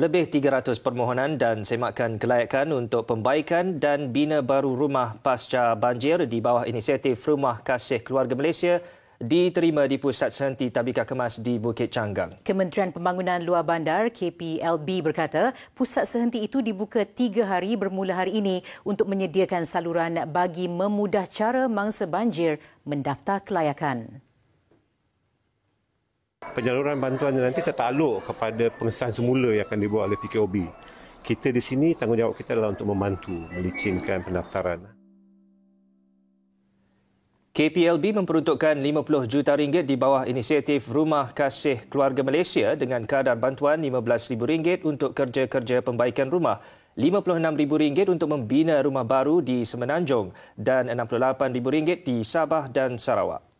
lebih 300 permohonan dan semakan kelayakan untuk pembaikan dan bina baru rumah pasca banjir di bawah inisiatif Rumah Kasih Keluarga Malaysia diterima di Pusat Senti Tabika Kemas di Bukit Canggang. Kementerian Pembangunan Luar Bandar KPLB berkata, pusat senti itu dibuka tiga hari bermula hari ini untuk menyediakan saluran bagi memudah cara mangsa banjir mendaftar kelayakan penyaluran bantuan nanti tertaluk kepada pengesahan semula yang akan dibuat oleh PKOB. Kita di sini tanggungjawab kita adalah untuk membantu melicinkan pendaftaran. KPLB memperuntukkan 50 juta ringgit di bawah inisiatif Rumah Kasih Keluarga Malaysia dengan kadar bantuan 15,000 ringgit untuk kerja-kerja pembaikan rumah, 56,000 ringgit untuk membina rumah baru di Semenanjung dan 68,000 ringgit di Sabah dan Sarawak.